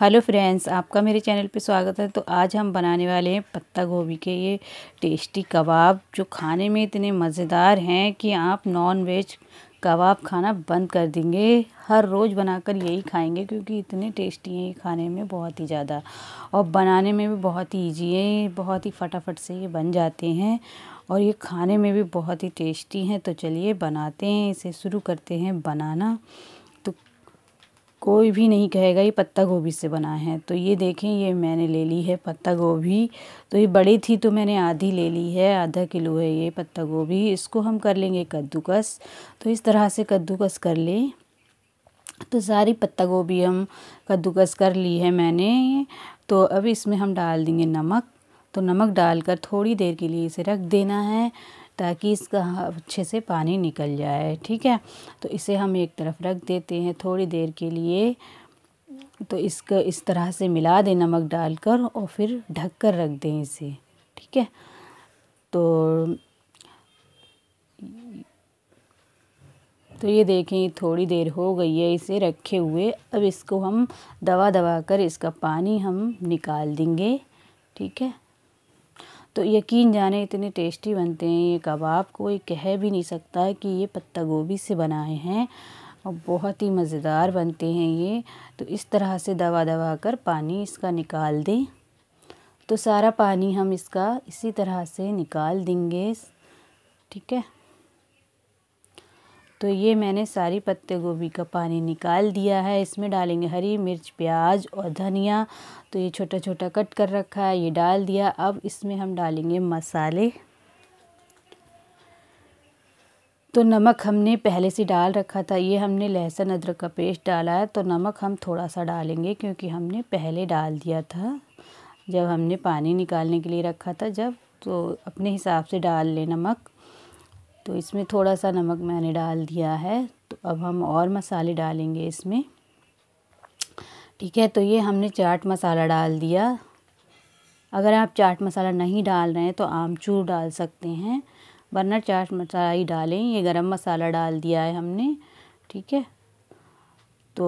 hello friends आपका मेरे channel पे स्वागत है तो आज हम बनाने वाले हैं पत्ता गोभी के ये टेस्टी कबाब जो खाने में इतने मज़ेदार हैं कि आप नॉन वेज कबाब खाना बंद कर देंगे हर रोज़ बनाकर यही खाएंगे क्योंकि इतने टेस्टी हैं ये खाने में बहुत ही ज़्यादा और बनाने में भी बहुत ही ईजी है बहुत ही फटाफट से ये बन जाते हैं और ये खाने में भी बहुत ही टेस्टी हैं तो चलिए बनाते हैं इसे शुरू करते हैं बनाना कोई भी नहीं कहेगा ये पत्ता गोभी से बना है तो ये देखें ये मैंने ले ली है पत्ता गोभी तो ये बड़ी थी तो मैंने आधी ले ली है आधा किलो है ये पत्ता गोभी इसको हम कर लेंगे कद्दूकस तो इस तरह से कद्दूकस कर लें तो सारी पत्ता गोभी हम कद्दूकस कर ली है मैंने तो अब इसमें हम डाल देंगे नमक तो नमक डालकर थोड़ी देर के लिए इसे रख देना है ताकि इसका अच्छे से पानी निकल जाए ठीक है तो इसे हम एक तरफ रख देते हैं थोड़ी देर के लिए तो इसका इस तरह से मिला दें नमक डालकर और फिर ढक कर रख दें इसे ठीक है तो तो ये देखें थोड़ी देर हो गई है इसे रखे हुए अब इसको हम दवा दवा कर इसका पानी हम निकाल देंगे ठीक है तो यकीन जाने इतने टेस्टी बनते हैं ये कबाब कोई कह भी नहीं सकता कि ये पत्ता गोभी से बनाए हैं और बहुत ही मज़ेदार बनते हैं ये तो इस तरह से दवा दबा कर पानी इसका निकाल दें तो सारा पानी हम इसका इसी तरह से निकाल देंगे ठीक है तो ये मैंने सारी पत्ते गोभी का पानी निकाल दिया है इसमें डालेंगे हरी मिर्च प्याज और धनिया तो ये छोटा छोटा कट कर रखा है ये डाल दिया अब इसमें हम डालेंगे मसाले तो नमक हमने पहले से डाल रखा था ये हमने लहसुन अदरक का पेस्ट डाला है तो नमक हम थोड़ा सा डालेंगे क्योंकि हमने पहले डाल दिया था जब हमने पानी निकालने के लिए रखा था जब तो अपने हिसाब से डाल लें नमक तो इसमें थोड़ा सा नमक मैंने डाल दिया है तो अब हम और मसाले डालेंगे इसमें ठीक है तो ये हमने चाट मसाला डाल दिया अगर आप चाट मसाला नहीं डाल रहे हैं तो आमचूर डाल सकते हैं वरना चाट मसाला ही डालें ये गरम मसाला डाल दिया है हमने ठीक है तो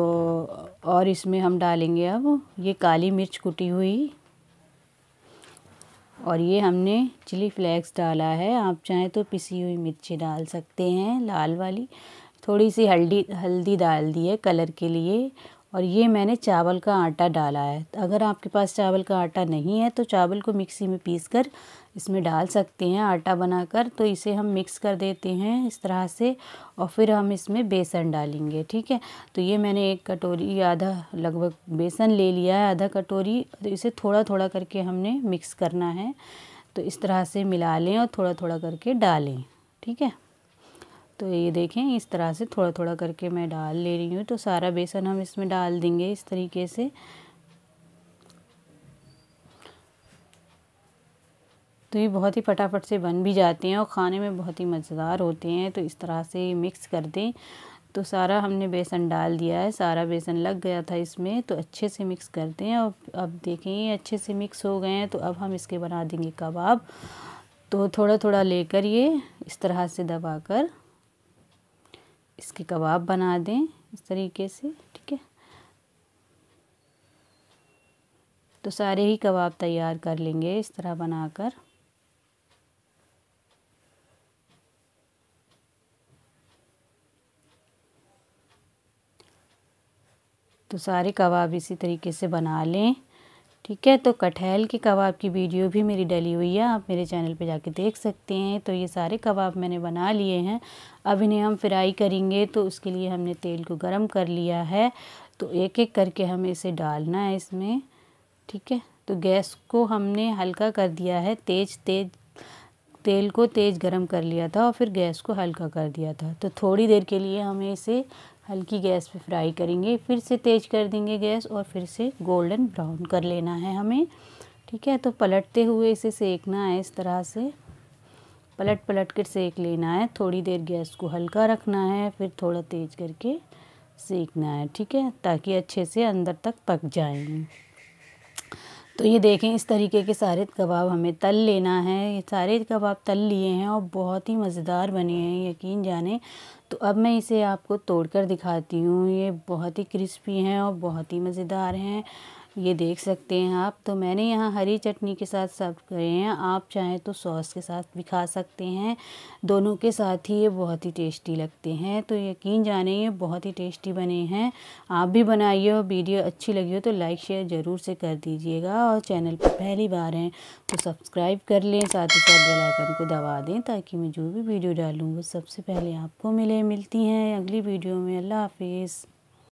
और इसमें हम डालेंगे अब ये काली मिर्च कुटी हुई और ये हमने चिली फ्लेक्स डाला है आप चाहें तो पिसी हुई मिर्ची डाल सकते हैं लाल वाली थोड़ी सी हल्दी हल्दी डाल दी है कलर के लिए और ये मैंने चावल का आटा डाला है तो अगर आपके पास चावल का आटा नहीं है तो चावल को मिक्सी में पीस कर इसमें डाल सकते हैं आटा बनाकर तो इसे हम मिक्स कर देते हैं इस तरह से और फिर हम इसमें बेसन डालेंगे ठीक है तो ये मैंने एक कटोरी आधा लगभग बेसन ले लिया है आधा कटोरी तो इसे थोड़ा थोड़ा करके हमने मिक्स करना है तो इस तरह से मिला लें और थोड़ा थोड़ा करके डालें ठीक है तो ये देखें इस तरह से थोड़ा थोड़ा करके मैं डाल ले रही हूँ तो सारा बेसन हम इसमें डाल देंगे इस तरीके से तो ये बहुत ही फटाफट से बन भी जाते हैं और खाने में बहुत ही मज़ेदार होते हैं तो इस तरह से मिक्स कर दें तो सारा हमने बेसन डाल दिया है सारा बेसन लग गया था इसमें तो अच्छे से मिक्स कर दें और अब देखें ये अच्छे से मिक्स हो गए हैं तो अब हम इसके बना देंगे कबाब तो थोड़ा थोड़ा लेकर ये इस तरह से दबाकर इसके कबाब बना दें इस तरीके से ठीक है तो सारे ही कबाब तैयार कर लेंगे इस तरह बनाकर तो सारे कबाब इसी तरीके से बना लें ठीक है तो कटहल के कबाब की वीडियो भी मेरी डली हुई है आप मेरे चैनल पे जाके देख सकते हैं तो ये सारे कबाब मैंने बना लिए हैं अब इन्हें हम फ्राई करेंगे तो उसके लिए हमने तेल को गर्म कर लिया है तो एक एक करके हमें इसे डालना है इसमें ठीक है तो गैस को हमने हल्का कर दिया है तेज तेज तेल को तेज़ गर्म कर लिया था और फिर गैस को हल्का कर दिया था तो थोड़ी देर के लिए हमें इसे हल्की गैस पे फ्राई करेंगे फिर से तेज़ कर देंगे गैस और फिर से गोल्डन ब्राउन कर लेना है हमें ठीक है तो पलटते हुए इसे सेकना है इस तरह से पलट पलट कर सेक लेना है थोड़ी देर गैस को हल्का रखना है फिर थोड़ा तेज़ करके सेकना है ठीक है ताकि अच्छे से अंदर तक पक जाएंगे तो ये देखें इस तरीके के सारे कबाब हमें तल लेना है ये सारे कबाब तल लिए हैं और बहुत ही मज़ेदार बने हैं यकीन जाने तो अब मैं इसे आपको तोड़ कर दिखाती हूँ ये बहुत ही क्रिस्पी हैं और बहुत ही मज़ेदार हैं ये देख सकते हैं आप तो मैंने यहाँ हरी चटनी के साथ सर्व करे हैं आप चाहें तो सॉस के साथ भी खा सकते हैं दोनों के साथ ही ये बहुत ही टेस्टी लगते हैं तो यकीन जाने ये बहुत ही टेस्टी बने हैं आप भी बनाइए और वीडियो अच्छी लगी हो तो लाइक शेयर ज़रूर से कर दीजिएगा और चैनल पर पहली बार हैं तो सब्सक्राइब कर लें साथ ही साथ बेलाइकन को दबा दें ताकि मैं जो भी वीडियो डालूँ वो सबसे पहले आपको मिले मिलती हैं अगली वीडियो में अल्लाह हाफिज़